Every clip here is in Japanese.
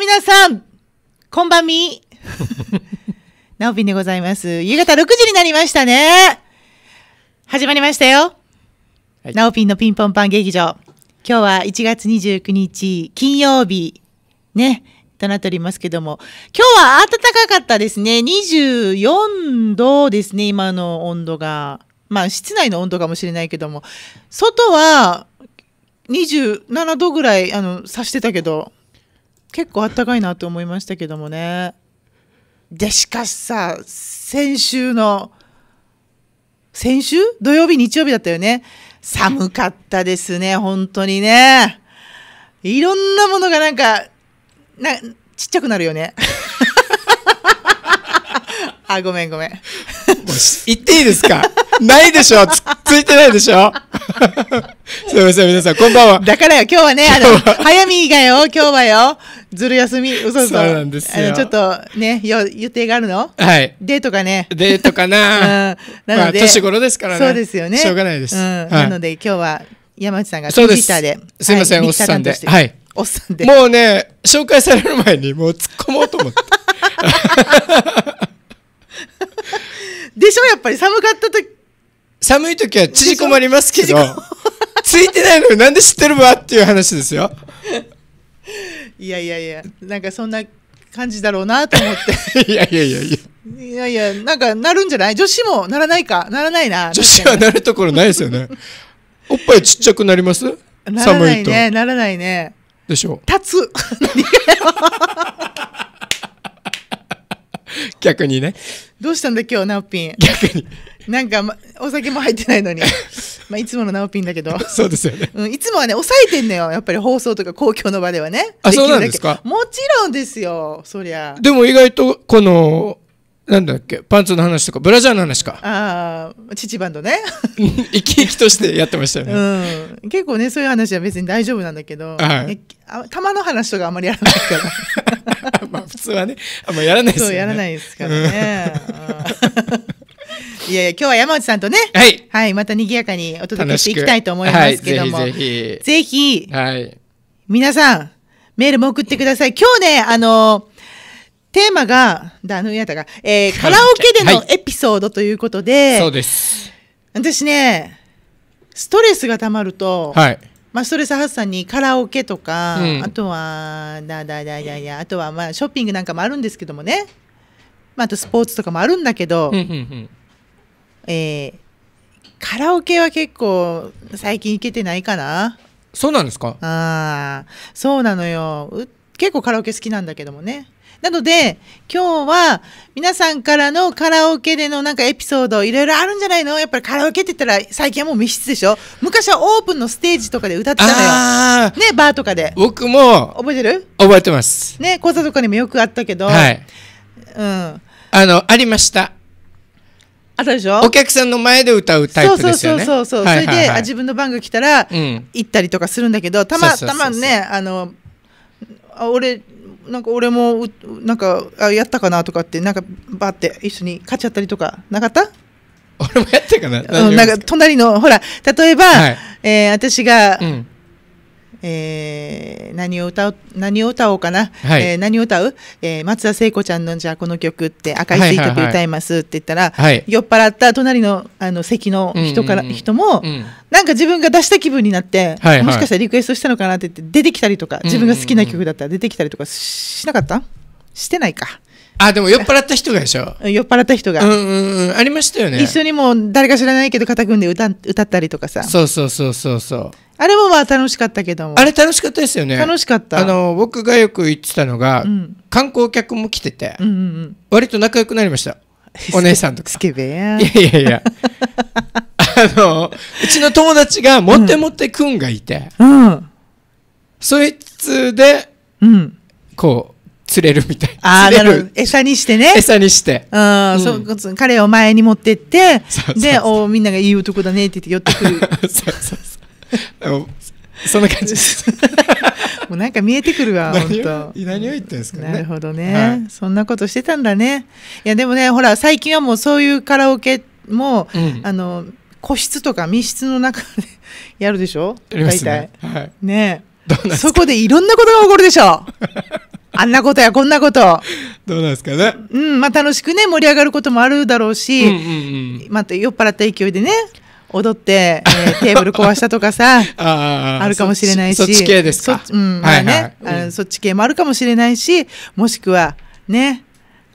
皆さん、こんばんみ。なおぴんでございます。夕方6時になりましたね。始まりましたよ。なおぴんのピンポンパン劇場。今日は1月29日、金曜日、ね、となっておりますけども、今日は暖かかったですね。24度ですね、今の温度が。まあ、室内の温度かもしれないけども、外は27度ぐらい、あの、さしてたけど、結構あったかいなと思いましたけどもね。でしかしさ先週の先週土曜日日曜日だったよね寒かったですね本当にねいろんなものがなんかなちっちゃくなるよね あごめんごめん 言っていいですかないでしょつついてないでしょ すみません、皆さん、こんばんは。だからよ、今日はね、あの、早見がよ、今日はよ、ずる休み、嘘嘘。そうなんですよ。あの、ちょっとね、よ、予定があるのはい。デートかね。デートかな うん。なので、まあ、年頃ですからね。そうですよね。しょうがないです。うんはい、なので、今日は山内さんがツイッターで。すみません、はい、おっさんで。はい。おっさんで。もうね、紹介される前に、もう突っ込もうと思って。でしょやっぱり寒かった時寒い時は縮こまりますけどついてないのになんで知ってるわっていう話ですよいやいやいやなんかそんな感じだろうなと思って いやいやいやいやいやいやなんかなるんじゃない女子もならないかならないな女子はなるところないですよねおっぱいちっちゃくなりますならないねならないねでしょう立つ 逆にねどうしたんだ今日ナオピン逆に なんか、ま、お酒も入ってないのに、まあ、いつものナオピンだけどそうですよね、うん、いつもはね抑えてんのよやっぱり放送とか公共の場ではねあそうなんですかもちろんですよそりゃでも意外とこのなんだっけパンツの話とかブラジャーの話かああ父バンドね 生き生きとしてやってましたよね、うん、結構ねそういう話は別に大丈夫なんだけど、はい、玉の話とかあんまりやらないから まあ普通はねあんまやらないですよねそうやらないですからね、いやいや、今日は山内さんとね、はい、はい、また賑やかにお届けしていきたいと思いますけども、はい、ぜひぜひ、ぜひはい、皆さん、メールも送ってください。今日ね、あの、テーマが、ダヌやだが、えー、カラオケでのエピソードということで、はい、そうです。私ね、ストレスがたまると、はい。まあ、ストレス発散にカラオケとか、うん、あとは、だだだだや、あとは、まあ、ショッピングなんかもあるんですけどもね、まあ、あとスポーツとかもあるんだけど、うんうんうんえー、カラオケは結構、最近行けてないかな。そうなんですかああ、そうなのよ。結構カラオケ好きなんだけどもね。なので、今日は皆さんからのカラオケでのなんかエピソードいろいろあるんじゃないのやっぱりカラオケって言ったら最近はもう密室でしょ昔はオープンのステージとかで歌ってたのよ。ね、バーとかで。僕も。覚えてる覚えてます。ね、講座とかにもよくあったけど。はい。うん。あの、ありました。あったでしょお客さんの前で歌うタイプですよね。そうそうそうそう。はいはいはい、それで、あ、自分の番が来たら、行ったりとかするんだけど、たま、たまね、あの、俺なんか俺もうなんかあやったかなとかってなんかバーって一緒に勝っちゃったりとかなかった 俺もやったかな,、うん、なんか隣のほら例えば、はい、えー、私が、うんえー、何を歌う何を歌おうかな、はい、えー、何を歌う、えー、松田聖子ちゃんのじゃあこの曲って赤いスイート歌いますって言ったら、はい、酔っ払った隣のあの席の人から、うんうん、人も、うん、なんか自分が出した気分になって、はいはい、もしかしたらリクエストしたのかなって言って出てきたりとか自分が好きな曲だったら出てきたりとかしなかったしてないかあでも酔っ払った人がでしょ酔っ払った人が、うんうんうん、ありましたよね一緒にもう誰か知らないけど肩組んで歌歌ったりとかさそうそうそうそうそうあれもまあ楽しかったけどもあれ楽しかったですよね楽しかったあの僕がよく言ってたのが、うん、観光客も来てて、うんうんうん、割と仲良くなりました お姉さんとかスケベやいやいやいや あのうちの友達がモテモテくんがいて、うん、そいつで、うん、こう釣れるみたいな。ああ、なる餌にしてね。餌にして。うん、彼を前に持ってって、で、おみんながいい男だねって言って寄ってくる。そうそうそう。そんな感じです。もうなんか見えてくるわ、本当。何を言ってんですかね。なるほどね、はい、そんなことしてたんだね。いや、でもね、ほら、最近はもうそういうカラオケも、うん、あの、個室とか密室の中で やるでしょ、大体。はい、ねそこでいろんなことが起こるでしょあんなことやこんなこと。どうなんですかね。うん、まあ楽しくね、盛り上がることもあるだろうし、うんうんうん、また、酔っ払った勢いでね、踊って、えー、テーブル壊したとかさ あるかもしれないしそっち系ですかうんまあね、はいはい、あそっち系もあるかもしれないしもしくはね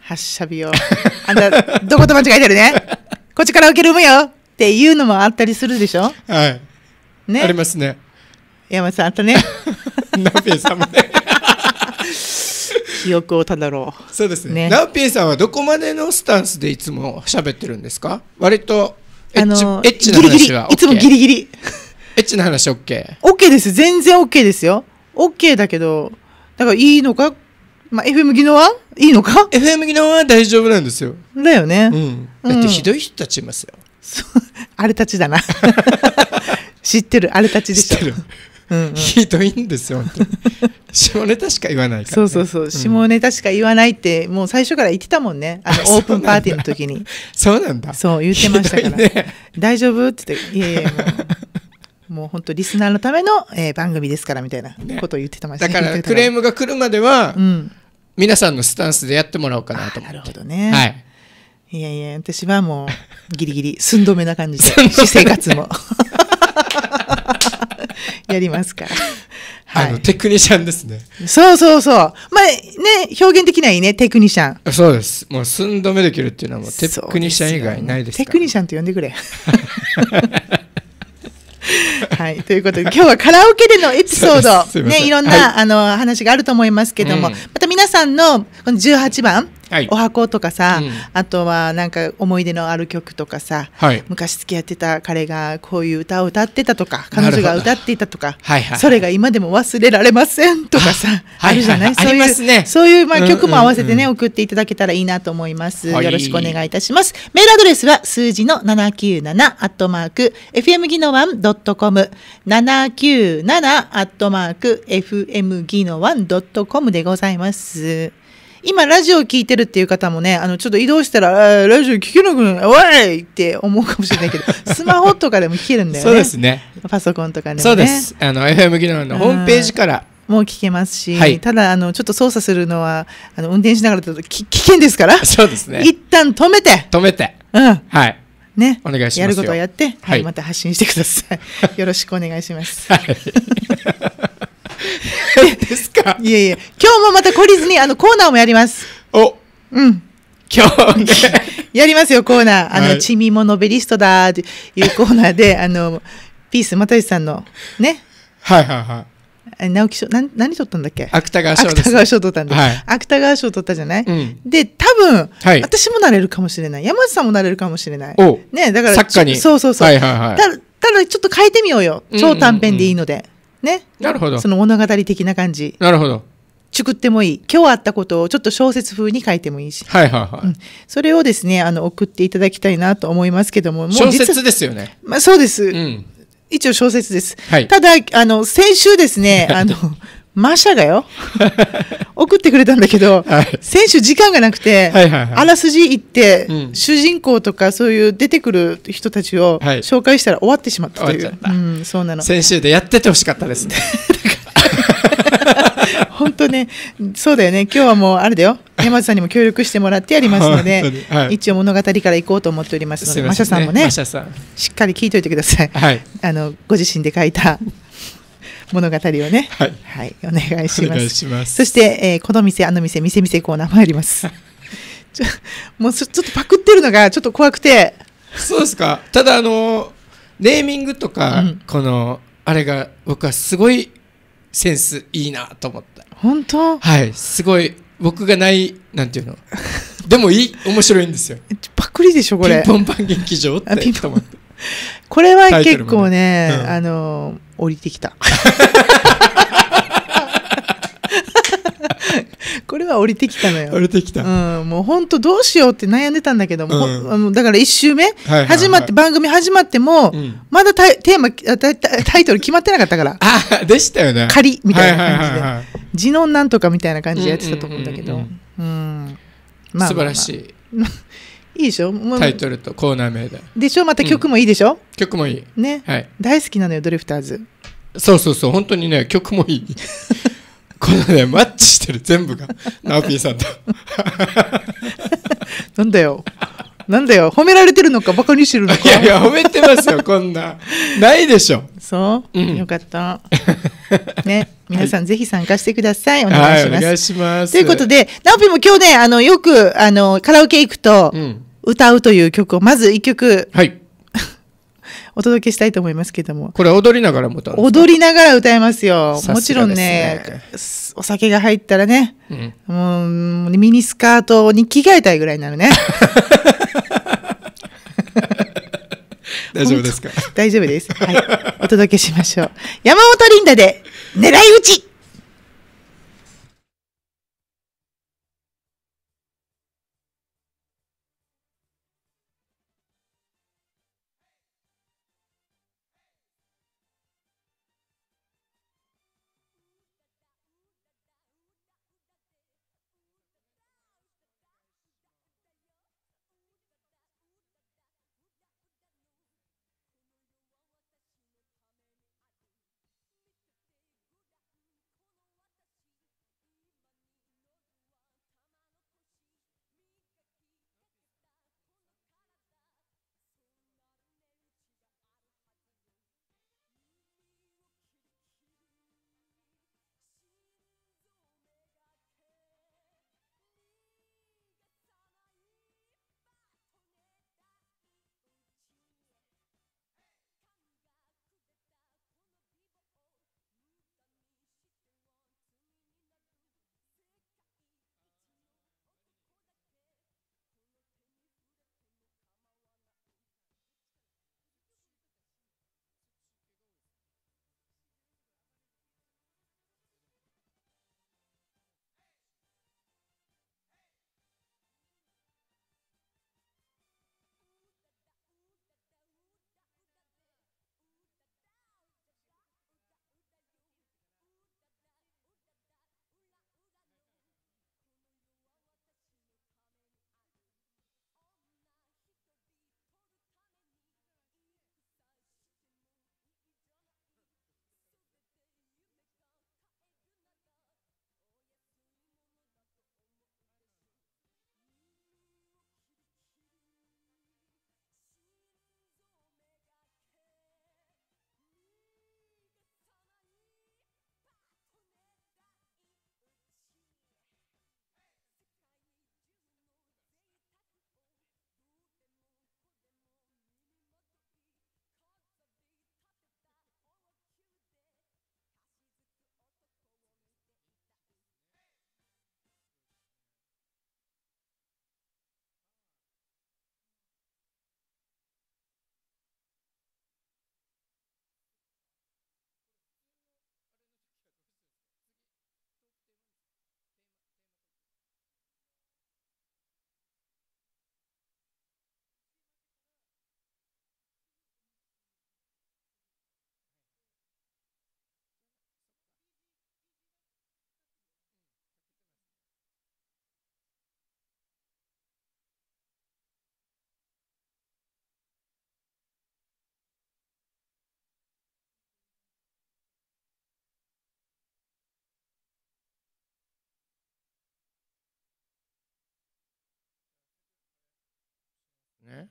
発射日を。あんたどこと間違えてるねこっちから受けるもよっていうのもあったりするでしょはい、ね、ありますね山さんあったね ナビさんもね記憶をただろう。そうですね。ラウピーさんはどこまでのスタンスでいつも喋ってるんですか？割とエッチ、あのー、エッチな話は、OK、いつもギリギリ。エッチな話オッケー。オッケーです。全然オッケーですよ。オッケーだけど、だからいいのか？まあ、FM 技能はいいのか ?FM 技能は大丈夫なんですよ。だよね。うん。だってひどい人たちいますよ。うん、あれたちだな。知ってるあれたちでしょ知ってる、うんうん、ひどいんですよ 下ネタしか言わないから、ね、そうそうそう、うん、下ネタしか言わないってもう最初から言ってたもんねあのオープンパーティーの時にそうなんだそう言ってましたから、ね、大丈夫って言って「いやいやもうもう本当リスナーのための、えー、番組ですから」みたいなことを言ってました、ね、だからクレームが来るまでは、うん、皆さんのスタンスでやってもらおうかなと思ってなるほどね、はいいやいや、私はもう、ギリギリ、寸止めな感じで、私生活も。やりますから。はい、あのテクニシャンですね。そうそうそう。まあね、表現的にはいいね、テクニシャン。そうです。もう寸止めできるっていうのはもうテクニシャン以外ないですから、ね、テクニシャンと呼んでくれ。はい、ということで今日はカラオケでのエピソード、ね、いろんな、はい、あの話があると思いますけども、うん、また皆さんのこの18番はい、お箱とかさ、うん、あとはなんか思い出のある曲とかさ、はい、昔付き合ってた彼がこういう歌を歌ってたとか彼女が歌っていたとか、はいはい、それが今でも忘れられませんとかさあるじゃない、そういう、ね、そういうまあ曲も合わせてね、うんうんうん、送っていただけたらいいなと思います、よろしくお願いいたします、メールアドレスは数字の797アットマーク FM ギノワンドットコム797アットマーク FM ギノワンドットコムでございます。今ラジオを聞いてるっていう方もね、あの、ちょっと移動したら、ラジオ聞けなくない、おいって思うかもしれないけど、スマホとかでも聞けるんだよね。そうですね。パソコンとかでも、ね。そうです。あの、FM 技能のホームページから、もう聞けますし、はい、ただあのちょっと操作するのはあの運転しながらだと危険ですからそうですね一旦止めて止めてうんはいねお願いしますやることをやって、はい、はい、また発信してくださいよろしくお願いします、はいですかいやいや、今日もまた懲りずにあのコーナーもやりますおうん今日、ね、やりますよコーナーあの、ちみものベリストだというコーナーであのピース又吉さんのねはいはいはい直木賞何何取ったんだっけ芥川賞芥川賞取ったんで、はい、芥川賞取ったじゃない、うん、で多分、はい、私もなれるかもしれない山内さんもなれるかもしれないねだから作家にそうそうそう、はいはいはい、たただちょっと変えてみようよ超短編でいいので、ね。なるほど。その物語的な感じ。なるほど。作ってもいい。今日あったことをちょっと小説風に書いてもいいし。はいはいはい。うん、それをですね、あの、送っていただきたいなと思いますけども。もう小説ですよね。まあそうです。うん、一応小説です。はい、ただ、あの、先週ですね、あの、マシャがよ 送ってくれたんだけど、はい、選手時間がなくて、はいはいはい、あらすじ行って、うん、主人公とかそういう出てくる人たちを紹介したら終わってしまったという、うん、そうなの先週でやっててほしかったですね 本当ねそうだよね今日はもうあれだよ山津さんにも協力してもらってありますので、はい、一応物語からいこうと思っておりますので、マシャさんもねしっかり聞いておいてください、はい、あのご自身で書いた物語をね、はい、はい、お願いします。ますそして、えー、この店、あの店、店店コーナー参ります。ちょもうちょっとパクってるのがちょっと怖くて。そうですか。ただあのネーミングとか、うん、このあれが僕はすごいセンスいいなと思った。本当？はい、すごい僕がないなんていうの。でもいい面白いんですよ。パクリでしょこれ。ピンポンパン劇場って思って。これは結構ね、うん、あの、降りてきた。これは降りてきたのよ。降りてきた。うん、もう本当どうしようって悩んでたんだけども、うん、だから一周目、始まって、番組始まっても、うん、まだタイテーマタ、タイトル決まってなかったから。あ、でしたよね。仮みたいな感じで。はいはいはいはい、地のなんとかみたいな感じでやってたと思うんだけど。うん、うんうんうん、まあ、まあ、素晴らしい。いいでしょうタイトルとコーナー名ででしょまた曲もいいでしょ、うん、曲もいいね、はい、大好きなのよドリフターズそうそうそう本当にね曲もいい このねマッチしてる全部がナオピーさんと なんだよなんだよ褒められてるのかバカにしてるのかいやいや褒めてますよこんなないでしょそう、うん、よかった。ね、皆さんぜひ参加してください。お願いします。はい、お願いします。ということで、ナオピも今日ね、あの、よく、あの、カラオケ行くと、歌うという曲を、まず1曲、はい。お届けしたいと思いますけども。これ踊りながらも歌う踊りながら歌えますよ。すね、もちろんね、お酒が入ったらね、うん、もうミニスカートに着替えたいぐらいになるね。大丈夫ですか大丈夫です。はい。お届けしましょう。山本リンダで、狙い撃ち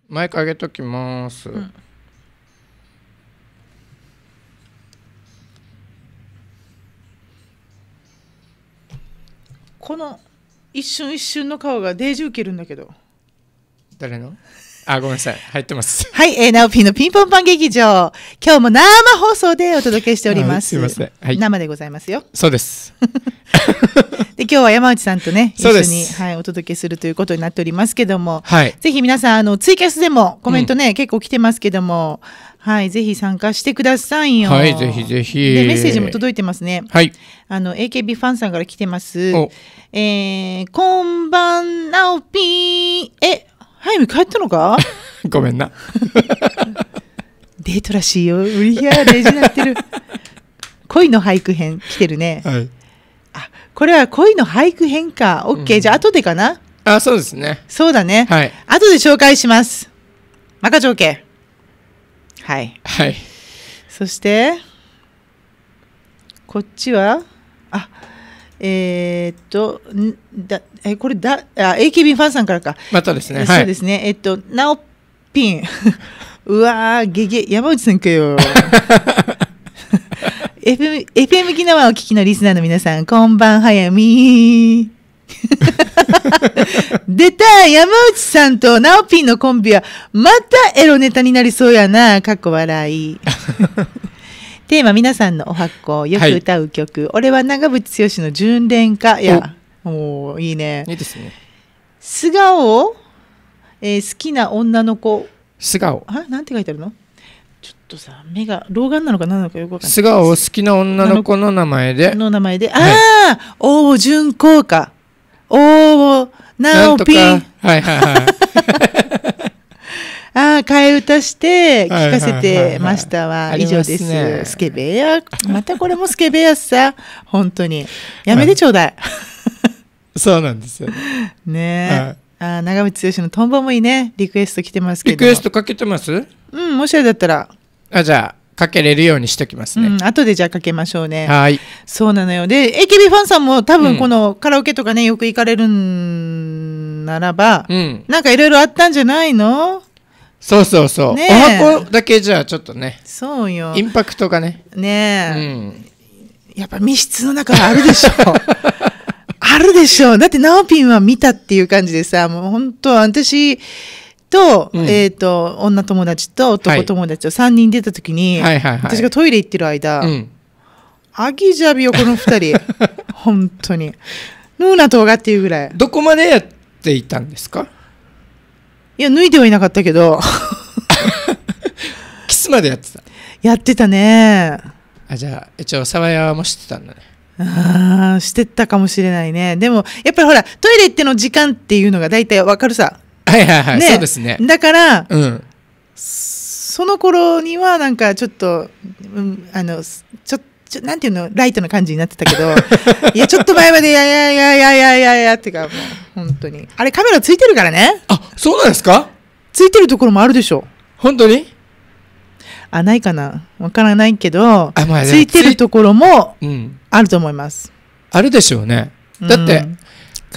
マイク上げときます、うん、この一瞬一瞬の顔がデージ受けるんだけど誰のあ、ごめんなさい。入ってます。はい、えー、ナオピーのピンポンパン劇場。今日も生放送でお届けしております。すみません、はい。生でございますよ。そうです。で、今日は山内さんとね、一緒に、はい、お届けするということになっておりますけども。はい。ぜひ皆さん、あの、ツイキャスでもコメントね、うん、結構来てますけども、はい、ぜひ参加してくださいよ。はい、ぜひぜひ。で、メッセージも届いてますね。はい。あの、AKB ファンさんから来てます。えー、こんばん、なおぴー。え、早見帰ったのか ごめんなデートらしいよ売り切れレジになってる恋の俳句編来てるね、はい、あこれは恋の俳句編か OK、うん、じゃあ後でかなあそうですねそうだねはい後で紹介しますマカ条件はいはいそしてこっちはあえー、っとだえこれだあ AKB ファンさんからかまたですね、そうですね、えっとなおぴん。うわゲゲ山内さんかよ FM, FM 沖縄を聞きのリスナーの皆さんこんばんはやみ 出た山内さんとナオピんのコンビはまたエロネタになりそうやなかっこ笑いテーマ皆さんのお発行よく歌う曲、はい、俺は長渕剛の純恋歌やおおいいねいいですね素顔、えー、好きな女の子素顔あなんて書いてあるのちょっとさ目が老眼なのか何なのかよくわかんない素顔好きな女の子の名前での名前でああ、はい、おお純効果おおなおぴんはいはいはい ああ、替え歌して聞かせてましたわ。以上です。ね、スケベや。またこれもスケベやさ。本当に。やめてちょうだい。そうなんですよ。ねえ。ああ、長渕剛のトンボもいいね。リクエスト来てますけど。リクエストかけてますうん、もしあれだったら。あ、じゃあ。かけれるようにしてきますね。うん、後でじゃあかけましょうね。はい。そうなのよ。で、AKB ファンさんも多分このカラオケとかね、よく行かれるんならば、うん、なんかいろいろあったんじゃないのそうそうそう、ねお箱だけじゃちょっとねそうよインパクトがねねうんやっぱ密室の中はあるでしょ あるでしょだってナオピンは見たっていう感じでさもう本当私と、うんえっ、と女友達と男友達と3人出た時に、はいはいはい私がトイレ行ってる間、うんアギジャビよこの2人 本当にヌーナとがっていうぐらいどこまでやっていたんですかいや、脱いではいなかったけど。キスまでやってた。やってたね。あ、じゃあ、一応、沢山もしてたんだね。ああ、してたかもしれないね。でも、やっぱりほら、トイレ行っての時間っていうのが大体わかるさ。はいはいはい、ね、そうですね。だから、うん。その頃には、なんかちょっと、うん、あの、ちょっと、ちょ、なんていうの、ライトな感じになってたけど、いや、ちょっと前まで、いやいやいやいやいやいやいやっていうか、もう、本当に。あれ、カメラついてるからね。あ、そうなんですかついてるところもあるでしょ。本当にあ、ないかな。わからないけど、あまあついてるところも、あると思います。うん、あるでしょうね。だって、うん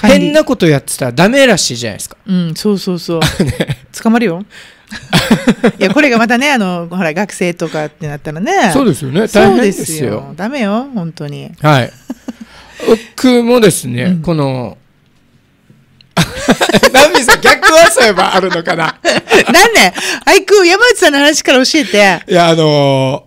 変なことやってたらダメらしいじゃないですか。うん、そうそうそう。ね、捕まるよ。いやこれがまたねあのほら学生とかってなったらねそうですよね大変ですよダメよ本当にはい僕もですね、うん、このナミ さん逆はそういえばあるのかな何んあい句山内さんの話から教えていやあの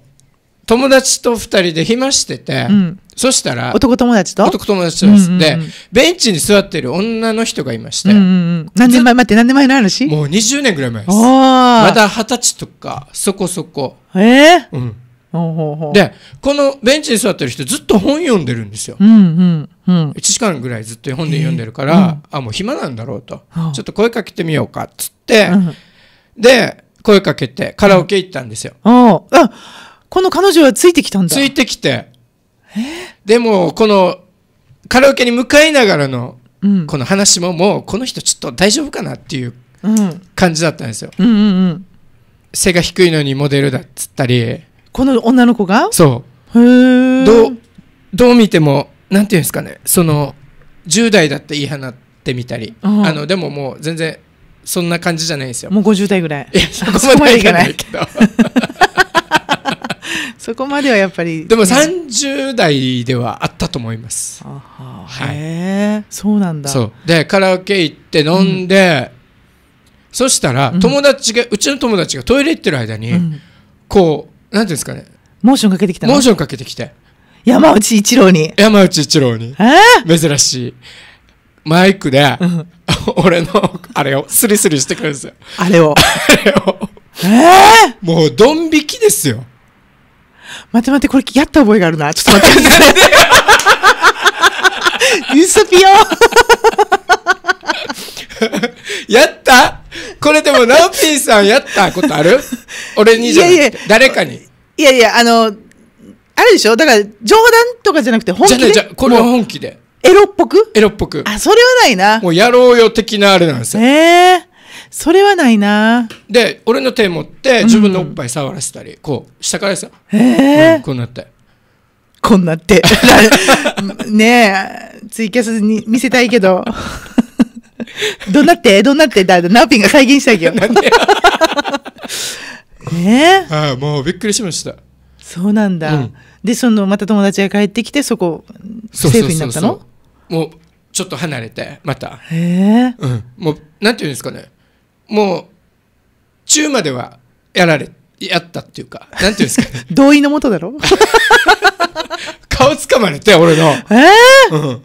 ー、友達と二人で暇してて、うん、そしたら男友達と男友達とです、うんうん、でベンチに座ってる女の人がいまして、うんうん、何年前待って何年前の話もう20年ぐらい前ですまだ二十歳とかそこそこええー、うんほうほうほうでこのベンチに座ってる人ずっと本読んでるんですよ、うんうんうん、1時間ぐらいずっと本で読んでるから、えー、あもう暇なんだろうと、ちょっと声かけてみようかっつって、うん、で声かけてカラオケ行ったんですよ、うん、あこの彼女はついてきたんだついてきてでもこのカラオケに向かいながらのこの話ももうこの人ちょっと大丈夫かなっていう感じだったんですよ、うんうんうん、背が低いのにモデルだっつったりこの女の子がそうへどどう見てもなんていうんですかねその10代だって言い放ってみたり、あのでももう全然そんな感じじゃないですよもう50代ぐらいいやそこまでいかないけど そこまではやっぱり、ね、でも30代ではあったと思いますはは、はい、へえそうなんだでカラオケ行って飲んで、うん、そしたら友達が、うん、うちの友達がトイレ行ってる間に、うん、こうなんていうんですかねモーションかけてきたのモーションかけてきて山内一郎に山内一郎に、え珍しいマイクで、うん、俺のあれをスリスリしてくるんですよあれを あれをええー、もうドン引きですよ待て待て、これやった覚えがあるな。ちょっと待ってくー スピオやったこれでもナオピーさんやったことある 俺にじゃないいやいや誰かに。いやいや、あの、あれでしょだから、冗談とかじゃなくて本気で。じゃじゃこれは本気で。エロっぽくエロっぽく。あ、それはないな。もうやろうよ的なあれなんですよ。ええそれはないなで俺の手持って自分のおっぱい触らせたり、うん、こう下からでえー、うん、こうなってこんなって ねえツイキャスに見せたいけど どうなってどうなってだナーピンが再現したいけど ねえああもうびっくりしましたそうなんだ、うん、でそのまた友達が帰ってきてそこセーフになったのもうちょっと離れてまたへえ、うん、もうなんていうんですかねもう中まではやられやったっていうか なんていうんですか、同意のもとだろ 顔つかまれて俺のええー、うん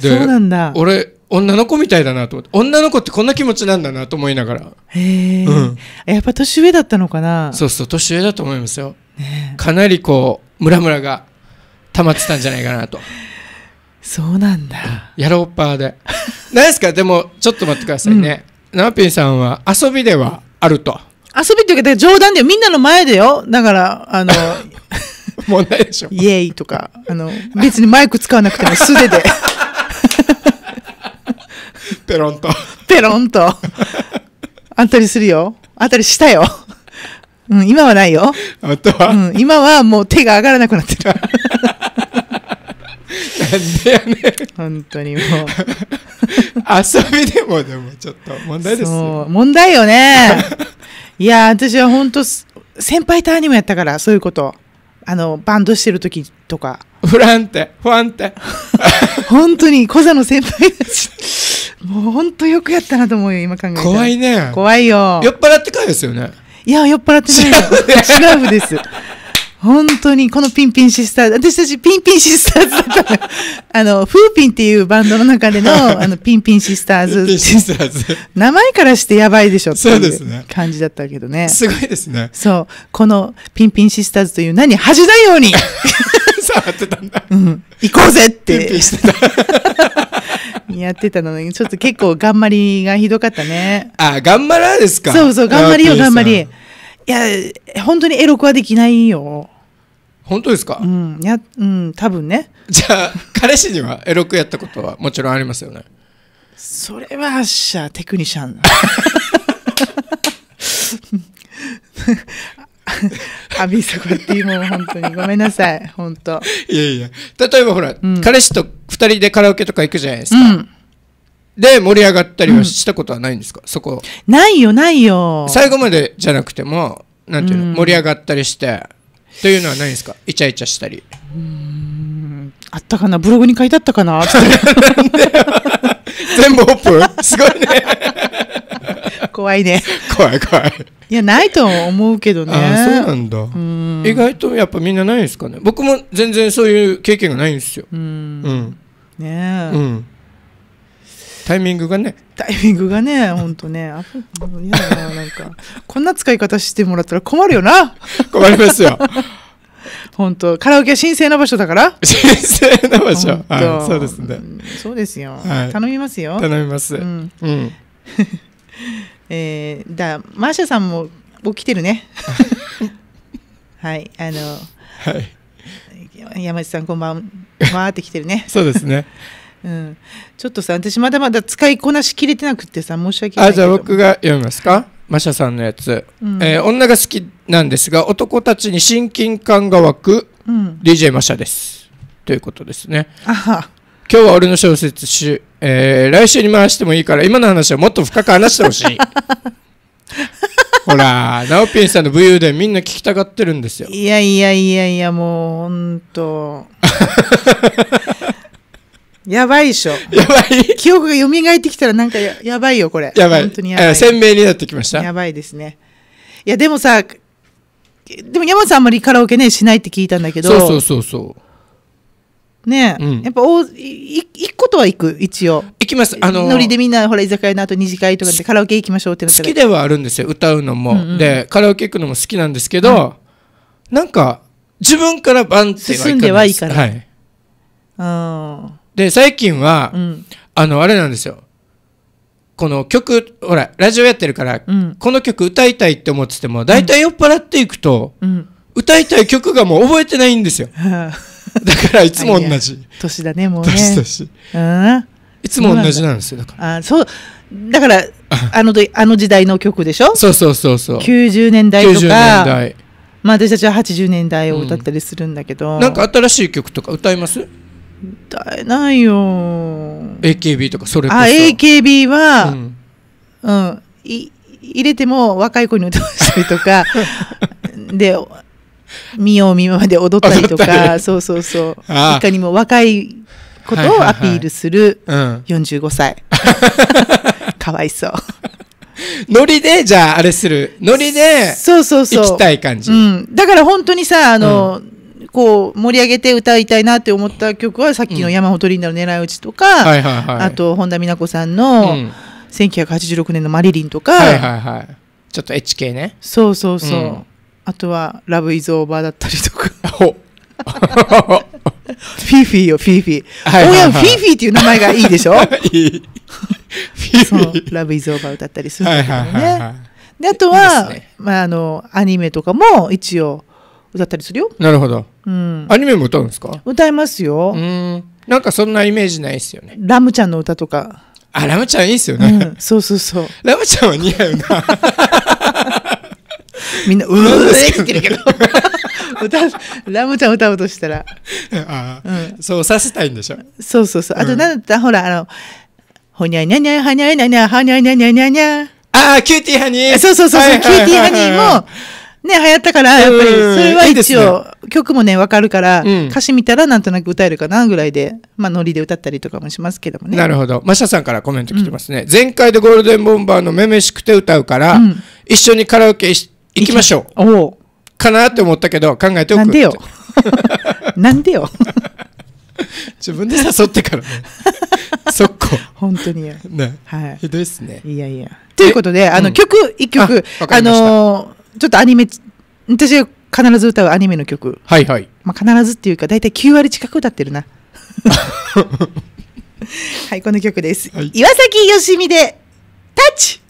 そうなんだ俺女の子みたいだなと思って女の子ってこんな気持ちなんだなと思いながらへえ、うん、やっぱ年上だったのかなそうそう年上だと思いますよ、ね、かなりこうムラムラが溜まってたんじゃないかなとそうなんだ、うん、やろうパーで何ですかでもちょっと待ってくださいね、うんナーピーさんは遊びではあると。遊びっていうか、冗談でみんなの前でよ。だから、あの、問 題でしょ。イエイとか、あの、別にマイク使わなくても素手で。ペロンと。ペロンと。あったりするよ。あったりしたよ。うん、今はないよ。あとは、うん、今はもう手が上がらなくなってる。でやね本当にもう遊びでもでもちょっと問題ですよ問題よね いや私は本当先輩とアニもやったからそういうことあのバンドしてる時とかフランってファンって本当にコザの先輩たちもう本当よくやったなと思うよ今考えて怖いね怖いよ酔っ払ってからですよねいや酔っ払ってないよ違うです本当に、このピンピンシスターズ、私たちピンピンシスターズだったの。あの、フーピンっていうバンドの中での、あの、ピンピンシスターズ。ピンシスターズ。名前からしてやばいでしょっていう感じだったけどね。すねすごいですね。そう。このピンピンシスターズという何恥じないように 触ってたんだ。うん。行こうぜって。ピンピンしてた。やってたのに、ちょっと結構頑張りがひどかったね。あ、頑張らですかそうそう、頑張りよ、頑張り。いや本当にエロくはできないよ本当ですかうんやうん多分ねじゃあ彼氏にはエロくやったことはもちろんありますよねそれはしゃテクニシャン アビスコっていうもの本当にごめんなさい本当いやいや例えばほら、うん、彼氏と二人でカラオケとか行くじゃないですか、うんで盛り上がったりはしたことはないんですか、そこないよないよ最後までじゃなくてもなんていうの、盛り上がったりしてというのはないですかイチャイチャしたりうんあったかなブログに書いてあったかな 全部オープンすごいね怖いね怖い怖いいやないと思うけどねあそうなんだ意外とやっぱみんなないんですかね僕も全然そういう経験がないんですようん、ねえ、うんタイミングがねタイミングがね本当ねあ嫌だななんかこんな使い方してもらったら困るよな困りますよ本当カラオケは神聖な場所だから神聖な場所、はそうですね、そうですよ、はい、頼みますよ頼みますうん、うん、えー、だマーシャさんも起きてるね はいあのはい山内さんこんばんはって来てるねそうですねうん、ちょっとさ私まだまだ使いこなしきれてなくてさ申し訳ないあじゃあ僕が読みますかマシャさんのやつ、うん、えー、女が好きなんですが男たちに親近感が湧く、うん、DJ マシャですということですねあ今日は俺の小説集、えー、来週に回してもいいから今の話はもっと深く話してほしい ほら、ナオピンさんの武勇伝みんな聞きたがってるんですよ。いやいやいやいや、もう、ほんと。やばいでしょ。やばい。記憶が蘇ってきたらなんかややばいよ、これ。やばい。本当にやばい。鮮明になってきました。やばいですね。いや、でもさ、でも山さんあんまりカラオケね、しないって聞いたんだけど。そうそうそうそう。ねえ、うん、やっぱおい行くことは行く一応行きますあのノリでみんなほら居酒屋の後二次会とかでカラオケ行きましょうってなったら好きではあるんですよ歌うのも、うんうん、でカラオケ行くのも好きなんですけど、うん、なんか自分からバンって進んではいいから、はい、うんで最近は、うん、あのあれなんですよこの曲ほらラジオやってるから、うん、この曲歌いたいって思ってても大体酔っ払っていくと、うん、歌いたい曲がもう覚えてないんですよ、だからいつも同じ年だねもうね年だし、うん、いつも同じなんですよだからあそうだからあのあの時代の曲でしょそうそうそうそう90年代とか90年代まあ私たちは80年代を歌ったりするんだけど、うん、なんか新しい曲とか歌います歌えないよ AKB とかそれこそあ AKB は、うん、うん、い入れても若い子に歌わせたりとか で見よう見ままで踊ったりとかそうそうそういかにも若いことをアピールする45歳、かわいそうノリでじゃああれするノリでそうそうそう行きたい感じ、うん、だから本当にさあの、うんこう盛り上げて歌いたいなって思った曲はさっきの山本リンダの狙い撃ちとか、あと本田美奈子さんの1986年のマリリンとか、はいはいはい、ちょっと HK ねそうそうそう、うん、あとはラブイズオーバーだったりとかフィーフィーよフィーフィー、はいはい、フィーフィーっていう名前がいいでしょ いいそうラブイズオーバー歌ったりするんだけどね、はいはいはいはいであとは、いいね、まあ、あのアニメとかも一応歌ったりするよなるほど、うん、アニメも歌うんですか歌いますようんなんかそんなイメージないですよねラムちゃんの歌とかあラムちゃんいいっすよね、うん、そうそうそうラムちゃんは似合うな みんなうーって言ってるけど歌ラムちゃん歌おうとしたらあ、うん、そうさせたいんでしょそうそうそうあとなんだった、うん、ほらあのほにゃにゃにゃはにゃにゃにゃはにゃにゃにゃにゃにゃああキューティーハニーそうそうそう、キューティーハニーもね、流行ったから、やっぱり、それは一応、曲もね、わかるから、歌詞見たらなんとなく歌えるかなぐらいで、まあ、ノリで歌ったりとかもしますけどもね。なるほど。マシャさんからコメント来てますね。前回でゴールデンボンバーのめめしくて歌うから、一緒にカラオケ行きましょう。おお。かなって思ったけど、考えておくなんでよ。なんでよ。自分で誘ってからね。っ攻。本当に。ね。はい。ひどいっすね。いやいや。ということで、あの、曲、一曲、あのちょっとアニメ私が必ず歌うアニメの曲はいはいまあ必ずっていうか大体9割近く歌ってるな はいこの曲です、はい、岩崎よしみで「タッチ」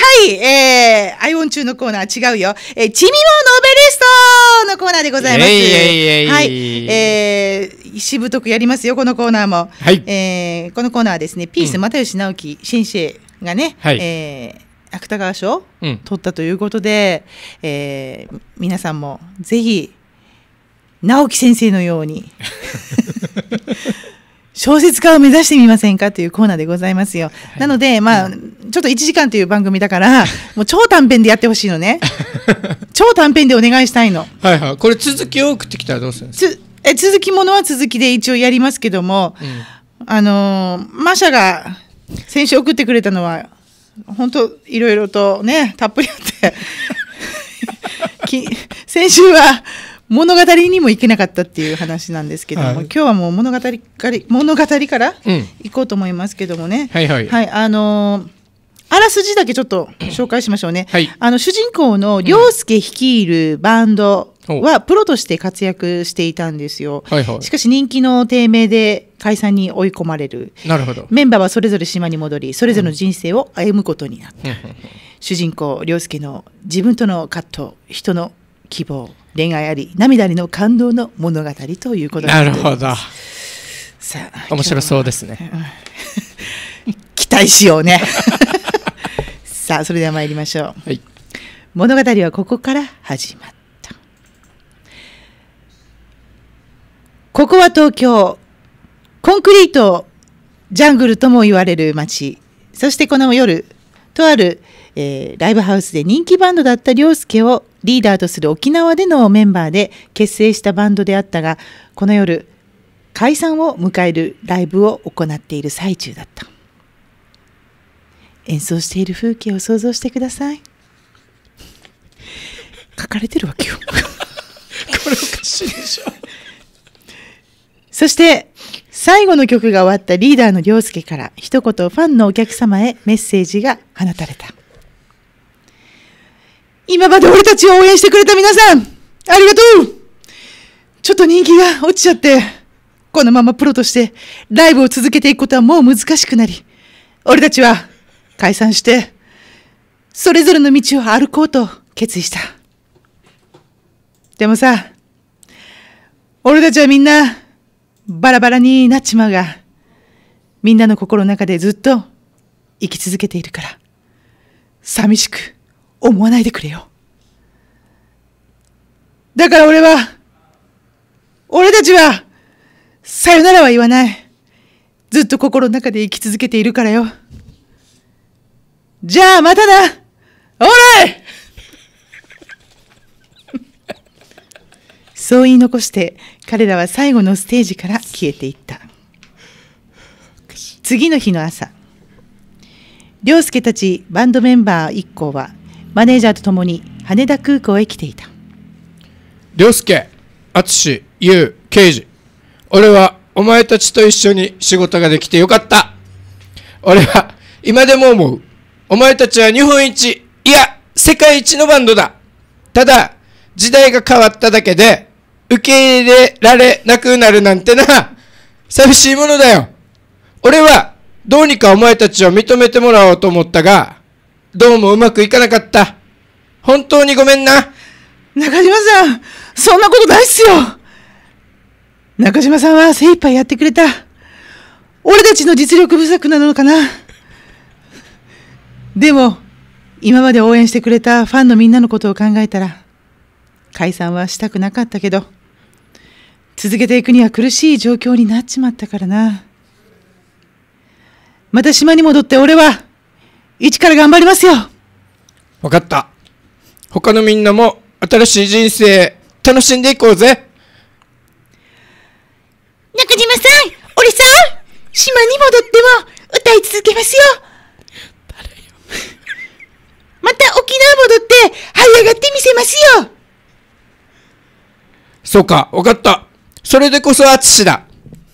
はい、えー、アイオン中のコーナー違うよ。えー、ちみもノベリストのコーナーでございます。えー、はい、えー、しぶとくやりますよ、このコーナーも。はい。えー、このコーナーはですね、ピース又吉直樹先生がね、はい、えー、芥川賞、うん、取ったということで、えー、皆さんもぜひ直樹先生のように 小説家を目指してみませんかというコーナーでございますよ。はい、なので、まあ、ちょっと1時間という番組だから、もう超短編でやってほしいのね。超短編でお願いしたいの。はいはい。これ続きを送ってきたらどうするんですかえ続きものは続きで一応やりますけども、うん、あのー、マシャが先週送ってくれたのは、本当いろいろとね、たっぷりあって 先週は、物語にも行けなかったっていう話なんですけども、はい、今日はもう物語から物語から行こうと思いますけどもね、うん、はい、はい、はい、あのーあらすじだけちょっと紹介しましょうね。はい、あの主人公の涼介率いるバンドはプロとして活躍していたんですよ。はいはい、しかし人気の低迷で解散に追い込まれる。なるほど。メンバーはそれぞれ島に戻り、それぞれの人生を歩むことになった。うん、主人公涼介の自分との葛藤、人の希望恋愛あり涙ありの感動の物語ということなるほどさあ面白そうですね 期待しようね さあそれでは参りましょう、はい、物語はここから始まったここは東京コンクリートジャングルとも言われる街そしてこの夜とある、えー、ライブハウスで人気バンドだった凌介をリーダーとする沖縄でのメンバーで結成したバンドであったが、この夜、解散を迎えるライブを行っている最中だった。演奏している風景を想像してください。書かれてるわけよ。これおかしいでしょ。そして、最後の曲が終わったリーダーの涼介から一言ファンのお客様へメッセージが放たれた。今まで俺たちを応援してくれた皆さん、ありがとうちょっと人気が落ちちゃって、このままプロとしてライブを続けていくことはもう難しくなり、俺たちは解散して、それぞれの道を歩こうと決意した。でもさ、俺たちはみんなバラバラになっちまうが、みんなの心の中でずっと生き続けているから、寂しく。思わないでくれよ。だから俺は、俺たちは、さよならは言わない。ずっと心の中で生き続けているからよ。じゃあまたなおらい そう言い残して彼らは最後のステージから消えていった。次の日の朝、良介たちバンドメンバー一行はマネージャーと共に羽田空港へ来ていた凌介淳優刑事俺はお前たちと一緒に仕事ができてよかった俺は今でも思うお前たちは日本一いや世界一のバンドだただ時代が変わっただけで受け入れられなくなるなんてな寂しいものだよ俺はどうにかお前たちを認めてもらおうと思ったがどうもうまくいかなかった。本当にごめんな。中島さん、そんなことないっすよ。中島さんは精一杯やってくれた。俺たちの実力不足なのかな。でも、今まで応援してくれたファンのみんなのことを考えたら、解散はしたくなかったけど、続けていくには苦しい状況になっちまったからな。また島に戻って俺は、一から頑張りますよ分かった他のみんなも新しい人生楽しんでいこうぜ中島さん俺さ島に戻っても歌い続けますよまた沖縄戻って這い上がってみせますよそうか分かったそれでこそ淳だ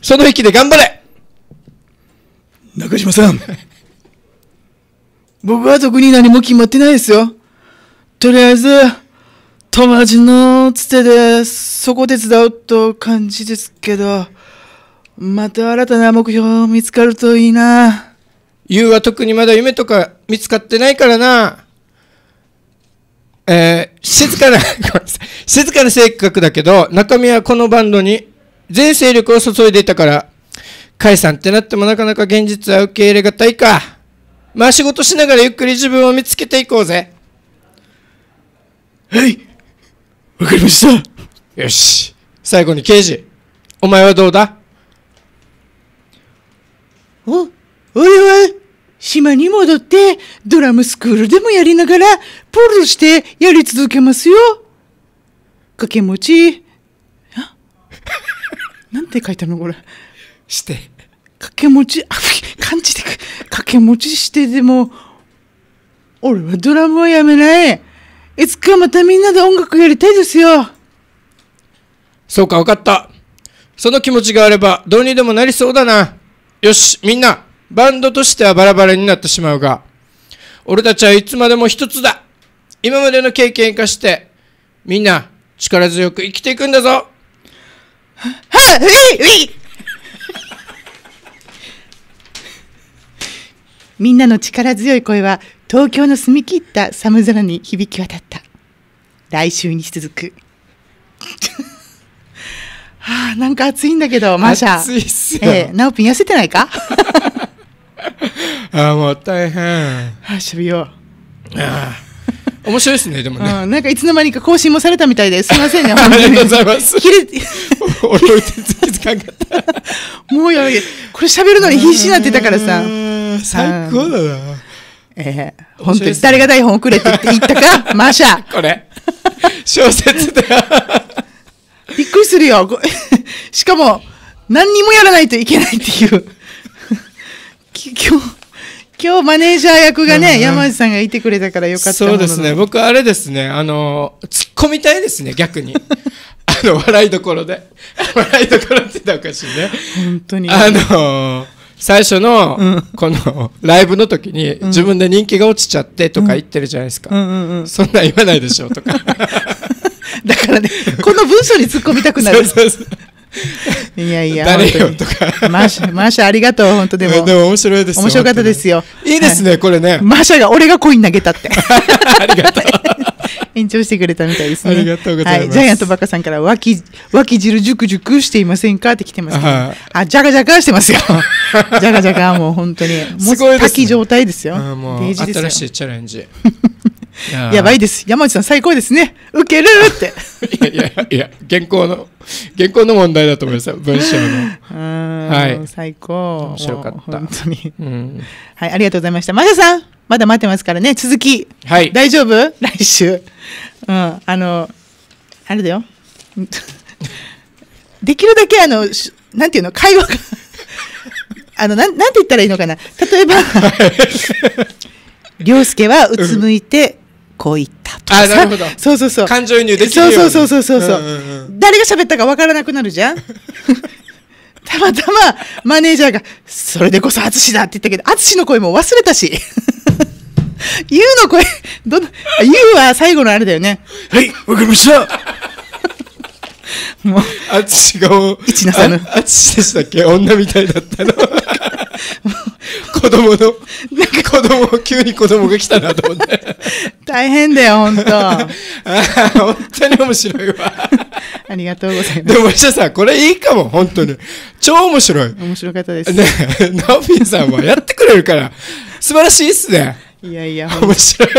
その域で頑張れ中島さん 僕は特に何も決まってないですよ。とりあえず、友達のつてで、そこ手伝うと感じですけど、また新たな目標見つかるといいな。優は特にまだ夢とか見つかってないからな。えー、静かな、静かな性格だけど、中身はこのバンドに全勢力を注いでいたから、解散ってなってもなかなか現実は受け入れがたいか。まあ仕事しながらゆっくり自分を見つけていこうぜ。はい。わかりました。よし。最後に刑事。お前はどうだお、俺は、島に戻って、ドラムスクールでもやりながら、プールしてやり続けますよ。掛け持ち。なんて書いたのこれ。して。掛け持ち、あ、感じてく。掛け持ちしてでも、俺はドラムはやめない。いつかまたみんなで音楽やりたいですよ。そうか、わかった。その気持ちがあれば、どうにでもなりそうだな。よし、みんな、バンドとしてはバラバラになってしまうが、俺たちはいつまでも一つだ。今までの経験化して、みんな、力強く生きていくんだぞ。は、は、い、い、みんなの力強い声は東京の澄み切った寒空に響き渡った。来週に続く。はあ、なんか暑いんだけど、マーシャ。暑いっすよ。ええー、ナオピン痩せてないか ああ、もう大変。はあ、しゃびよう。ああ。面白いですね、でもね。なんかいつの間にか更新もされたみたいです。すみませんね、本当に。ありがとうございます。切れて。驚いて気づかんかった。もうやばこれ喋るのに必死になってたからさ。最高だな、えー、本当に誰が台本遅れてって言ったか マーシャこれ小説だびっくりするよ しかも何にもやらないといけないっていう 今日今日マネージャー役がね、山内さんがいてくれたからよかったそうですね僕あれですねあの突っ込みたいですね逆にあの笑いどころで笑いどころって言ったらおかしいね本当にあの最初のこの ライブの時に自分で人気が落ちちゃってとか言ってるじゃないですか、そんな言わないでしょうとか だからねこの文章に突っ込みたくなる いやいや誰よとかマーシャマーシャありがとう本当でもでも面白いです面白かったですよいいですね、はい、これねマーシャが俺がコイン投げたってありがとう延長してくれたみたいですね。ありがとうございます。はい、ジャイアントバカさんから脇、脇汁じゅくじゅくしていませんかって来てますけど、ああ、じゃがじゃがしてますよ。じゃがじゃがもう本当に、もう、ね、滝状態ですよ。もう新しいチャレンジ。やばいです。山内さん最高ですね。受けるって。いやいやいや、原稿の、原稿の問題だと思いますよ。文章の。はい。最高。面白かった。本当に、うん。はい、ありがとうございました。マシさん。まだ待ってますからね。続き。はい。大丈夫来週。うん。あの、あれだよ。できるだけあの、なんていうの、会話が あの、なん、なんて言ったらいいのかな。例えば、りょうすけはうつむいて、こう言ったとかさ。あ、なるほど。そうそうそう。感情移入できるように。そうそうそうそうそう。うんうんうん、誰が喋ったかわからなくなるじゃんたまたまマネージャーが、それでこそ淳だって言ったけど、淳の声も忘れたし。ユ ウの声、どの、ゆは最後のあれだよね。はい、わかりました もう。淳が、なさ淳でしたっけ女みたいだったの。子供のなんか子供急に子供が来たなと思って大変だよ本当 本当に面白いわありがとうございますでもしさん、これいいかも本当に超面白い面白かったですねナオピンさんはやってくれるから素晴らしいっすねいやいや面白い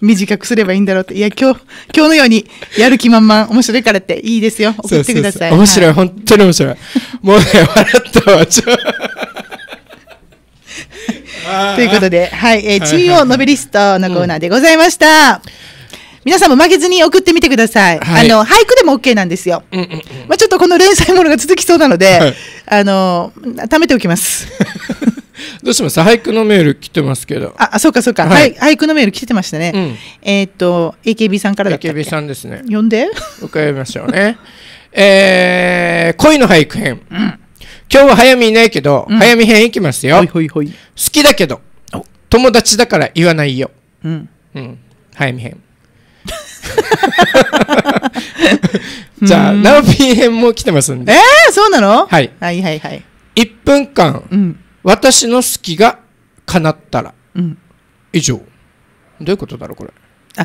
短くすればいいんだろうって。いや、今日、今日のように、やる気満々、面白いからっていいですよ。送ってください。そうそうそう面白い、はい、本当に面白い。もうね、笑ったわ、ちょ。ということで、はい、えー、中央ノベリストのコーナーでございました。皆さんも負けずに送ってみてください。はい、あの、俳句でも OK なんですよ。うんうんうん、まあちょっとこの連載ものが続きそうなので、はい、あの、貯めておきます。どうします俳句のメール来てますけど。あ、あそうかそうか。はい、俳句のメール来てましたね。うん、えっ、と、AKB さんからだったっ AKB さんですね。呼んで伺いましょうね。えー、恋の俳句編。うん今日は早見いないけど、うん、早見編いきますよほいほい好きだけど友達だから言わないようん、うん、早見編 じゃあナオピー編も来てますんでえー、そうなの、はい、はいはいはい1分間、うん、私の好きが叶ったら、うん、以上どういうことだろうこれあ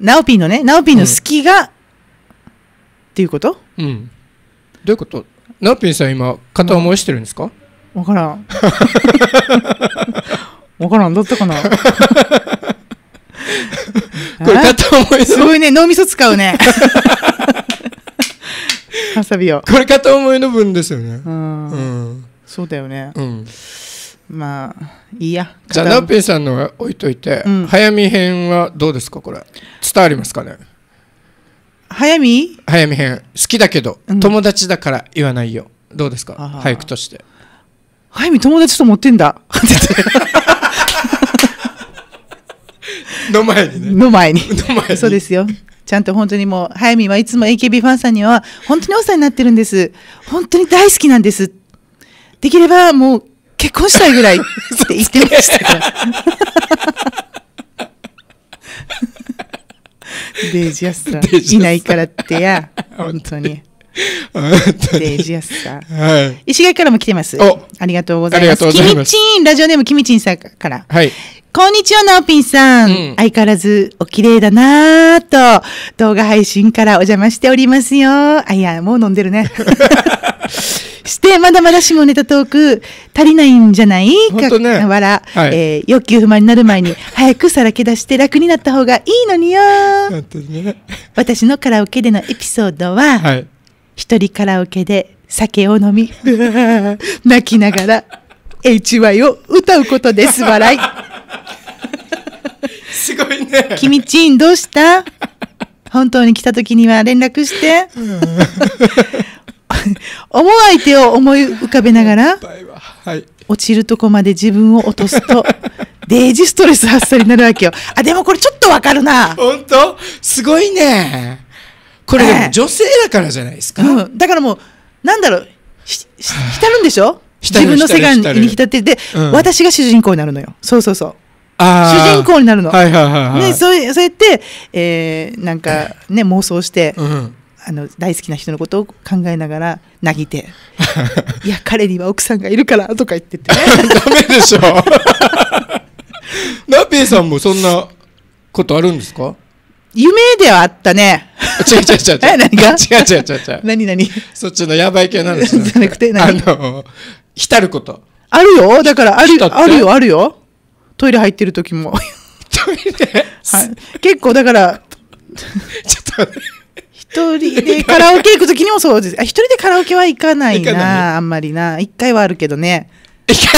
ナオピーのねナオピーの好きが、うん、っていうことうんどういうことナッピンさん今片思いしてるんですか分からん分 からんだったかな これ片思いのすごいね脳みそ使うね ハサビをこれ片思いの分ですよねうん、うん、そうだよねうんまあいいやじゃあナッピンさんのは置いといて、うん、早見編はどうですかこれ伝わりますかね早見早見編好きだけど、うん友達だから言わないよどうですか俳句として早見友達と思ってんだ の前にねの前に の前にそうですよちゃんと本当にもう早見はいつも AKB ファンさんには本当にお世話になってるんです本当に大好きなんですできればもう結婚したいぐらいって言ってましたから デージアスさいないからってや 本当にデージアスさ、ー。石垣からも来てますありがとうございますきみちンラジオネームきみちんさんから、はいこんにちは、なおぴんさん。うん相変わらずお綺麗だなぁと、動画配信からお邪魔しておりますよ。あ、いや、もう飲んでるね。して、まだまだ下ネタトーク足りないんじゃないか、んねわら、はいえー欲求不満になる前に、早くさらけ出して楽になった方がいいのによ。本当にね。私のカラオケでのエピソードは、はい。一人カラオケで酒を飲み、泣きながら HY を歌うことです。笑い。すごいね。君ちんどうした 本当に来た時には連絡して。思う相手を思い浮かべながら、はい、落ちるとこまで自分を落とすと、デージストレス発散になるわけよ。あ、でもこれちょっとわかるな。本当すごいね。これ、え女性だからじゃないですか。うん、だからもう、なんだろう、浸るんでしょ自分の世界に浸ってて、うん、私が主人公になるのよ。そうそうそう。主人公になるの。はいはいはい、はい、ね、そそうやって、えー、なんかね妄想して、うん、あの大好きな人のことを考えながらなぎて「いや彼には奥さんがいるから」とか言ってて、ね、ダメでしょナピーさんもそんなことあるんですか夢ではあったね。違う違う違う。え、何が違う違う違う違う。何何そっちのやばい系なんです、ね、じゃなくて何あの、浸ること。あるよだからある、あるよ、あるよ。トイレ入ってる時も。トイレ、はい、結構だから、ちょっと、一人で カラオケ行く時にもそうです。あ、一人でカラオケは行かないな、いあんまりな。一回はあるけどね。一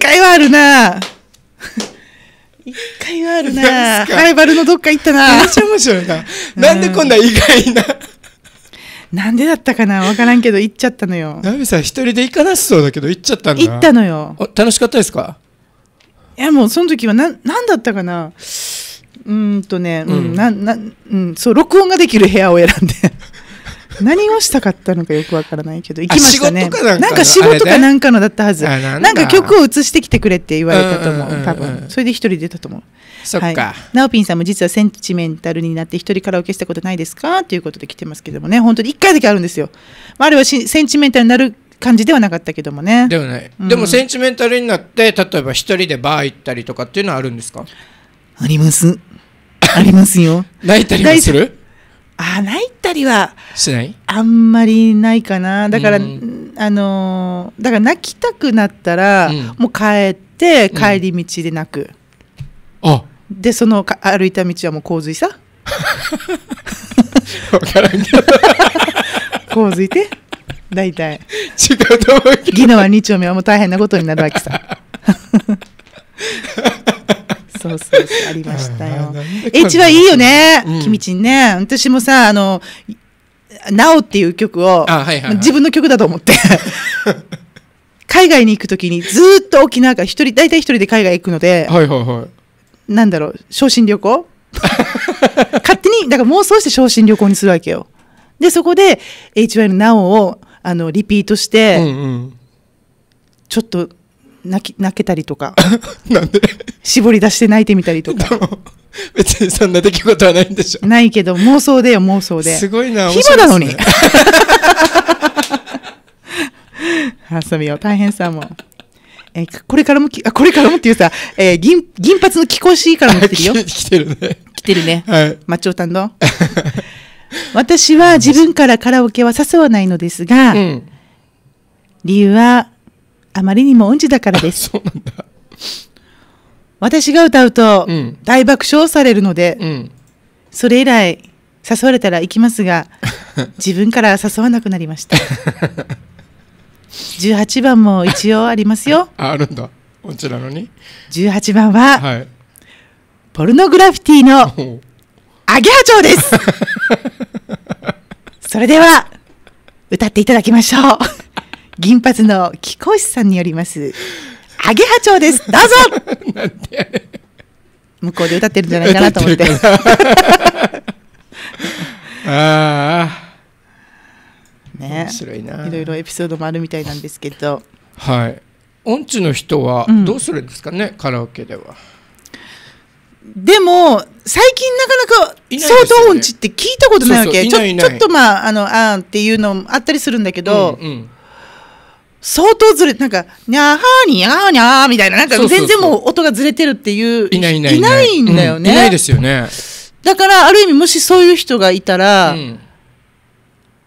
回はあるな。一回はあるな。ライバルのどっか行ったな。めっちゃ面白いな。なんでこんな意外な。なんでだったかな分からんけど行っちゃったのよナミさん一人で行かなしそうだけど行っちゃったんだ行ったのよ楽しかったですかいやもうその時は何だったかなうんとね、うん、ななうん、そう録音ができる部屋を選んで何をしたかったのかよくわからないけど行きましたねなんか仕事かなんかのだったはずなんか曲を移してきてくれって言われたと思う多分それで一人出たと思うそっか、はい、なおぴんさんも実はセンチメンタルになって一人カラオケしたことないですかということで来てますけどもね本当に1回だけあるんですよ、まあ、あれはセンチメンタルになる感じではなかったけどもねでもね、うん、でもセンチメンタルになって例えば一人でバー行ったりとかっていうのはあるんですかありますありますよ 泣いたりもする泣いたりはしないあんまりないかなだから、うん、あのだから泣きたくなったら、うん、もう帰って帰り道で泣く、うん、でその歩いた道はもう洪水さ分 からんけど 洪水って大体違うと思うけど宜2丁目はもう大変なことになるわけさ そうそう、ありましたよ。H はいいよね、うん、君ちんね。私もさ、あの、なおっていう曲を、自分の曲だと思って。海外に行くときにずっと沖縄から一人、大体一人で海外行くので、はいはいはい。なんだろう、昇進旅行 勝手に、だから妄想して昇進旅行にするわけよ。で、そこで HY のなおを、あの、リピートして、うんうん、ちょっと、泣き泣けたりとか なんで絞り出して泣いてみたりとか別にそんな出来事はないんでしょないけど妄想でよ妄想ですごいな暇なのに遊びよ大変さもう。えー、これからもき、あ、これからもっていうさ、えー、銀、銀髪の貴公子からも来てるよ。来てるね。来てるね。はい。マッチョの。私は自分からカラオケは誘わないのですが、うん、理由は、あまりにもうんちだからです。そうなんだ。私が歌うと、大爆笑されるので、うん、それ以来、誘われたら行きますが、自分から誘わなくなりました。18番も一応ありますよ。あ、あるんだ。うちなのに。18番は、はい、ポルノグラフィティの、アゲハチョウですそれでは、歌っていただきましょう。銀髪の貴公子さんによりますアゲハ蝶ですどうぞ向こうで歌ってるんじゃないかなと思って ああね面白いないろいろエピソードもあるみたいなんですけどはい音痴の人はどうするんですかね、うん、カラオケではでも最近なかなか相当音痴って聞いたことないわけ、ね、ちょっとまああのあーっていうのもあったりするんだけど、うんうん相当ずれなんかにゃーはーにゃーにゃーみたいななんか全然もう音がずれてるっていういないいないいないんだよね、うん、いないですよねだからある意味もしそういう人がいたら、うん、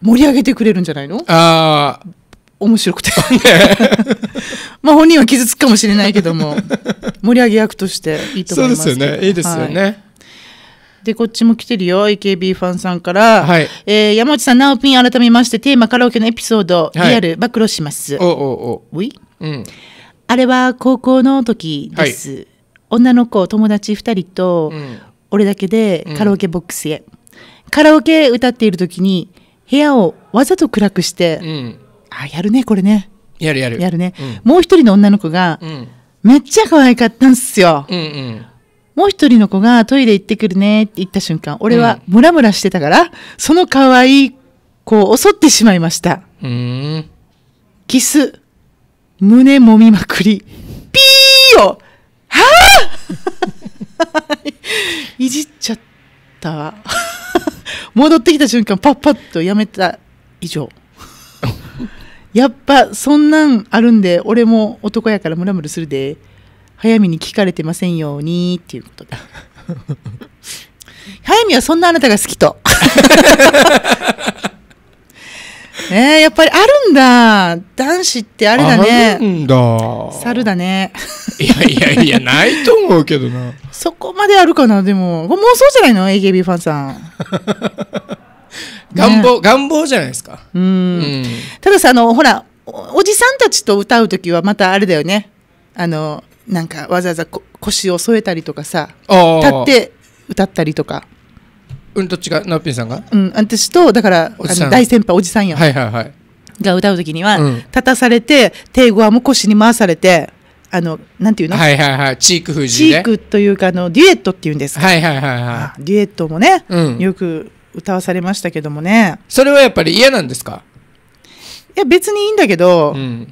盛り上げてくれるんじゃないのああ面白くて まあ本人は傷つくかもしれないけども盛り上げ役としていいと思いますそうですよねいいですよね、はいで、こっちも来てるよ、AKB ファンさんから。はい。えー、山内さん、なおピン改めまして、テーマカラオケのエピソード、リアル、暴露します。おおお。ううん。あれは高校の時です。はい、女の子、友達2人と、俺だけでカラオケボックスへ。うん、カラオケ歌っている時に、部屋をわざと暗くして、うん、あ、やるね、これね。やるやる。やるね。うん、もう一人の女の子が、うん、めっちゃ可愛かったんすよ。うんうんもう一人の子がトイレ行ってくるねって言った瞬間、俺はムラムラしてたから、その可愛い子を襲ってしまいました。キス、胸揉みまくり、ピーよはぁ いじっちゃったわ。戻ってきた瞬間、パッパッとやめた以上。やっぱそんなんあるんで俺も男やからムラムラするで早見に聞かれてませんようにっていうことで 早見はそんなあなたが好きとね えやっぱりあるんだ男子ってあれだねあるんだ猿だね いやいやいやないと思うけどなそこまであるかなでももうそうじゃないの AKB ファンさん願望、ね、願望じゃないですかうん、たださあのほらおじさんたちと歌う時はまたあれだよねあのなんかわざわざ腰を添えたりとかさ立って歌ったりとかうんっちがナッピンさんがうん私とだからあの大先輩おじさんや、はいはいはい、が歌う時には、うん、立たされて手ごわも腰に回されてあのなんていうのはいはいはいチーク風チークというかあのデュエットっていうんですかはいはいはいはいデュエットもね、うん、よく歌わされましたけどもねそれはやっぱり嫌なんですかいや別にいいんだけど、うん、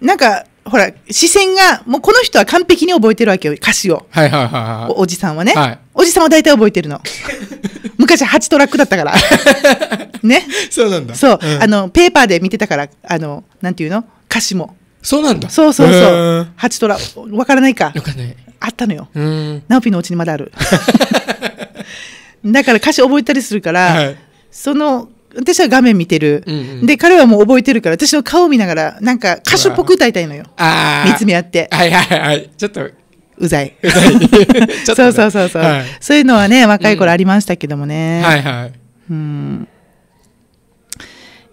なんかほら視線がもうこの人は完璧に覚えてるわけよ歌詞を、はいはいはいはいおおじさんはね、はいおじさんは大体覚えてるの 昔8トラックだったから ねそうなんだそう、うんあのペーパーで見てたからあのなんていうの歌詞もそうなんだそうそうそうハ8トラわからないかよかないあったのようんナオピのお家にまだある だから歌詞覚えたりするから、はいその私は画面見てる、うんうん、で彼はもう覚えてるから私の顔見ながらなんか歌手っぽく歌いたいのよああ。見つめ合ってはいはいはいちょっとうざい ね、そうそうそうそう、はい、そういうのはね若い頃ありましたけどもね、うん、はいはいうん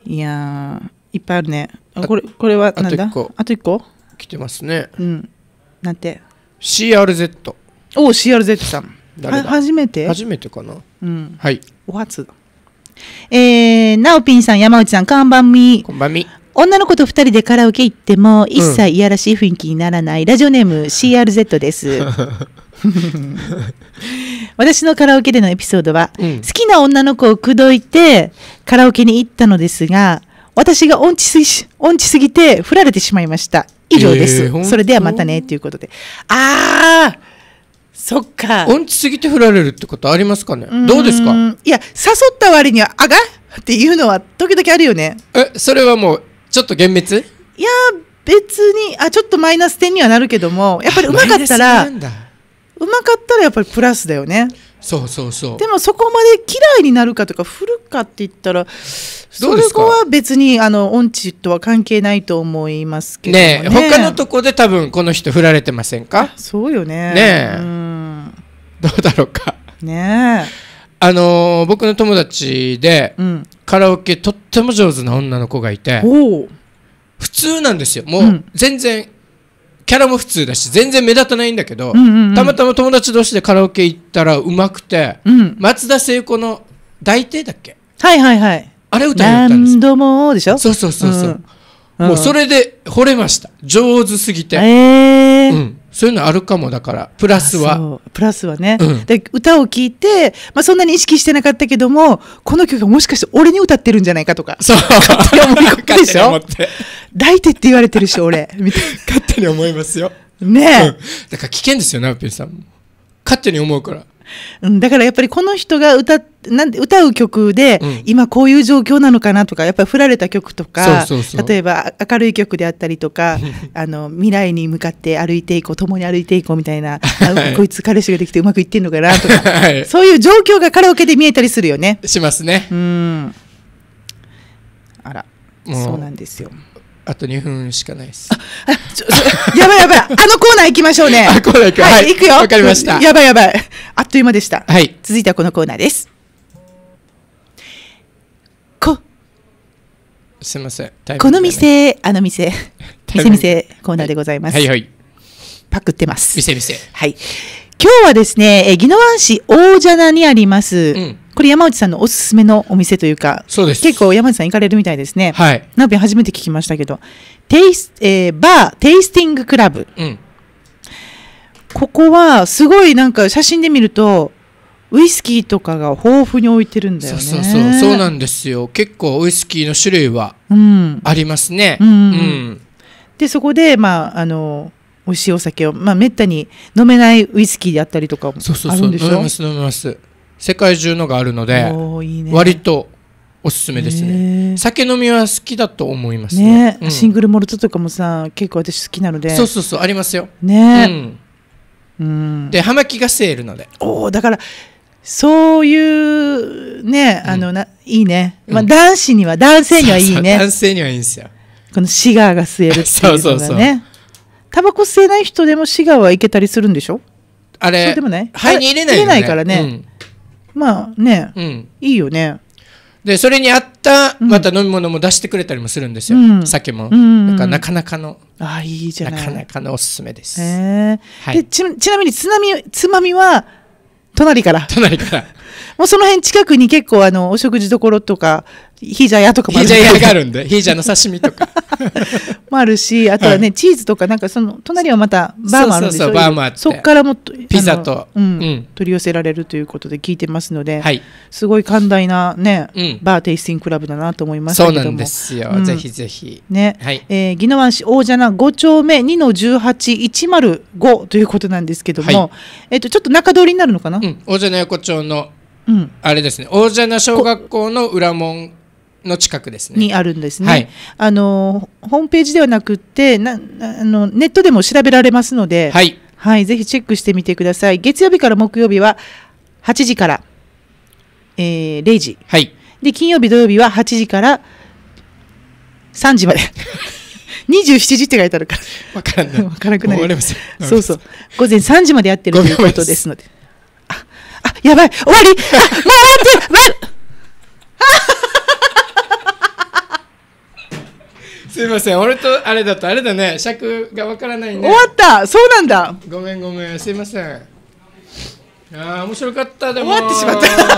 いやいっぱいあるねこれこれはなんだあと1個来てますねうんなんて CRZ おお CRZ さん誰だ初めて初めてかなうんはいお初えー、なおぴんさん、山内さん、看板み。こんばんみ。女の子と2人でカラオケ行っても一切いやらしい雰囲気にならない、うん、ラジオネーム CRZ です 私のカラオケでのエピソードは、うん、好きな女の子を口説いてカラオケに行ったのですが私が音痴すぎ音痴すぎて振られてしまいました以上です、えー、それではまたねということでああそっか音痴すぎて振られるってことありますかねどうですかいや誘った割にはあがっていうのは時々あるよねえそれはもうちょっと厳密いや別にあちょっとマイナス点にはなるけどもやっぱりうまかったらうまかったらやっぱりプラスだよねそうそうそうでもそこまで嫌いになるかとか振るかって言ったらそこは別にあの音痴とは関係ないと思いますけどねね他のとこで多分この人振られてませんかそうよねねえ、うんどうだろうかねあのー、僕の友達で、うん、カラオケとっても上手な女の子がいて普通なんですよもう全然、うん、キャラも普通だし全然目立たないんだけど、うんうんうん、たまたま友達同士でカラオケ行ったらうまくて、うん、松田聖子の「大抵」だっけはいはいはいあれ歌になったんですよ何度もでしょそうそうそうそう、もうそれで惚れました上手すぎて、えーうん、そういうのあるかもだからプラスはプラスはね、うん、で歌を聞いて、まあ、そんなに意識してなかったけどもこの曲がもしかして俺に歌ってるんじゃないかとかそう勝手に思い込むでしょ抱いてって言われてるし俺みたいな勝手に思いますよねえ、うん、だから危険ですよナウピーさん勝手に思うからうん、だからやっぱりこの人が歌なん歌う曲で、今こういう状況なのかなとかやっぱり振られた曲とか例えば明るい曲であったりとかあの未来に向かって歩いていこう共に歩いていこうみたいな、はい、こいつ彼氏ができてうまくいってんのかなとか、はい、そういう状況がカラオケで見えたりするよね。しますね。うんあらそうなんですよ。あと2分しかないです。やばいやばい。あのコーナー行きましょうね。コーナー行く。はい、行くよ。わかりました。やばいやばい。あっという間でした。はい。続いてはこのコーナーです。こ、すみません。この店、あの店、店店コーナーでございます。はいはい。パクってます。店店。はい。今日はですね、え、宜野湾市大蛇名にあります、うんこれ山内さんのおすすめのお店というか、そうです結構山内さん行かれるみたいですね。はい。ナビ初めて聞きましたけど、テイス、えー、バー、テイスティングクラブ。うん。ここは、すごいなんか写真で見ると、ウイスキーとかが豊富に置いてるんだよね。そうそうそうなんですよ。結構ウイスキーの種類はありますね。うん。うんうん、でそこでまああの美味しいお酒をまあめったに飲めないウイスキーであったりとかもあるんでしょ。そうそうそう飲めます飲めます。世界中のがあるので割とおすすめですね酒飲みは好きだと思いますね、うん、シングルモルトとかもさ結構私好きなのでそうそうそうありますよねうん、で葉巻がセールのでおおだからそういうねあの、うん、ないいね、まあ、男子には、男性にはいいね男性にはいいんですよこのシガーが吸えるっていうのが、ね、そうそうそうタバコ吸えない人でもシガーはいけたりするんでしょあれそでも肺に入れない、ね、入れないからね、まあね、うん、いいよね。でそれに合ったまた飲み物も出してくれたりもするんですよ、うん、酒も、うんうん、なかなかのあいいじゃなかなかのおすすめです、えーはい、でちちなみにつなみつまみは隣から隣から もうその辺近くに結構あのお食事どころとかヒジャやとかもあるヒがあるんで、ヒジャの刺身とか。もあるし、あとはね、チーズとか、なんかその、隣はまたバーもあるんでそうそうそう、バーもあって。そこからも、ピザと、うん、取り寄せられるということで聞いてますので、はい、すごい寛大なね、うん、バーテイスティングクラブだなと思いましたけどそうなんですよ。うん、ぜひぜひ。ね。はい、えー、宜野湾市王者な5丁目2の18、105ということなんですけども、はい、えっ、ー、と、ちょっと中通りになるのかな、うん、王者の横丁の、うん、あれですね、王者な小学校の裏門の近くですね。にあるんですね。はい、あのホームページではなくてなあのネットでも調べられますので、はい、はい、ぜひチェックしてみてください。月曜日から木曜日は8時から、えー、0時、はい、で金曜日土曜日は8時から3時まで。27 時って書いてあるから。わからな。わからなくなります。そうそう。午前3時までやってるということですので。あ、あ、やばい終わりあ、もう終わってすいません俺とあれだとあれだね尺がわからないね終わったそうなんだごめんごめんすいませんああ面白かったでも終わってしまった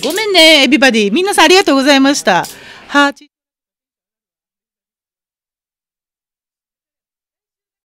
ごめんねエビバディ皆さんありがとうございましたは